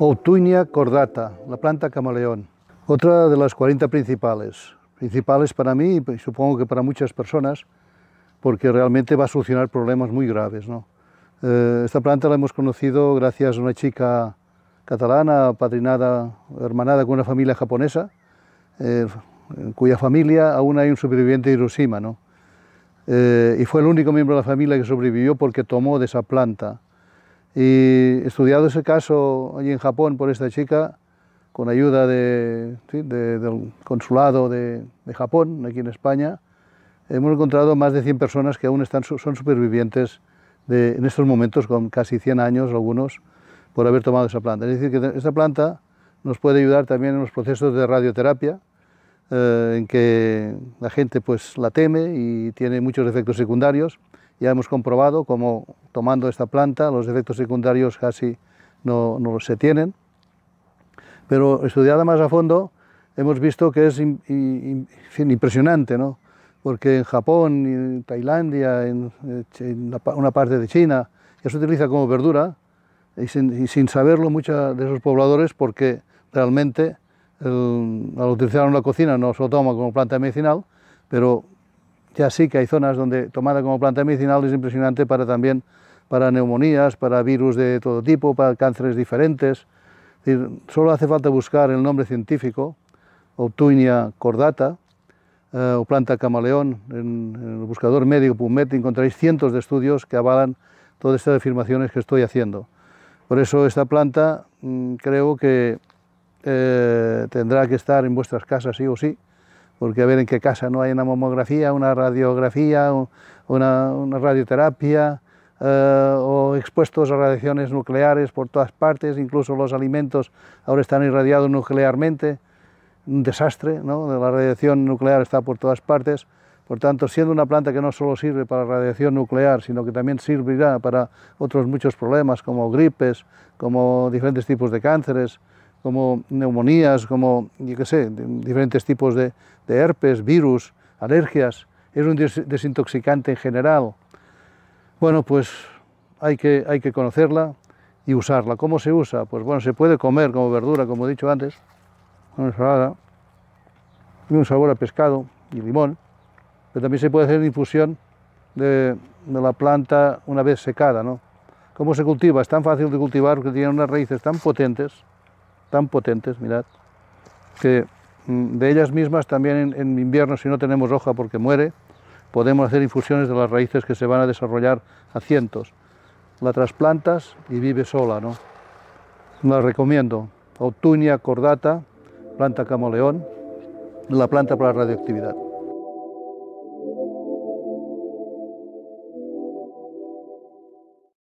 Otuña cordata, la planta camaleón, otra de las 40 principales. Principales para mí y supongo que para muchas personas, porque realmente va a solucionar problemas muy graves. Eh, esta planta la hemos conocido gracias a una chica catalana, padrinada, hermanada con una familia japonesa, eh, cuya familia aún hay un superviviente de Hiroshima. Eh, y fue el único miembro de la familia que sobrevivió porque tomó de esa planta y estudiado ese caso allí en Japón por esta chica, con ayuda del consulado de, Japón, aquí en España, hemos encontrado más de 100 personas que aún están, son supervivientes en estos momentos, con casi 100 años algunos, por haber tomado esa planta. Es decir, que esta planta nos puede ayudar también en los procesos de radioterapia, eh, en que la gente pues la teme y tiene muchos efectos secundarios. Ya hemos comprobado cómo tomando esta planta los efectos secundarios casi no, se tienen. Pero estudiada más a fondo hemos visto que es impresionante, ¿no? porque en Japón, en Tailandia, en, eh, una parte de China, ya se utiliza como verdura y sin, y sin saberlo muchos de esos pobladores porque realmente al utilizarlo en la cocina no se lo toma como planta medicinal, pero ya sí que hay zonas donde tomada como planta medicinal es impresionante para también para neumonías, para virus de todo tipo, para cánceres diferentes. solo hace falta buscar el nombre científico, Optunia cordata, eh, o planta camaleón, en, el buscador médico PubMed encontraréis cientos de estudios que avalan todas estas afirmaciones que estoy haciendo. Por eso esta planta mm, creo que eh, tendrá que estar en vuestras casas sí o sí, porque a ver en qué casa no hay una mamografía, una radiografía, una, una radioterapia, eh, o expuestos a radiaciones nucleares por todas partes, incluso los alimentos ahora están irradiados nuclearmente, un desastre, ¿no? la radiación nuclear está por todas partes, por tanto, siendo una planta que no solo sirve para radiación nuclear, sino que también servirá para otros muchos problemas como gripes, como diferentes tipos de cánceres, como neumonías, como, yo qué sé, diferentes tipos de, herpes, virus, alergias, es un desintoxicante en general. Bueno, pues hay que, hay que conocerla y usarla. ¿Cómo se usa? Pues bueno, se puede comer como verdura, como he dicho antes, ...con ensalada, y un sabor a pescado y limón, pero también se puede hacer infusión de, de la planta una vez secada, ¿no? ¿Cómo se cultiva? Es tan fácil de cultivar porque tiene unas raíces tan potentes tan potentes, mirad, que mm, de ellas mismas también en, invierno, si no tenemos hoja porque muere, podemos hacer infusiones de las raíces que se van a desarrollar a cientos. La trasplantas y vive sola, ¿no? La recomiendo. Autunia cordata, planta camoleón, la planta para la radioactividad.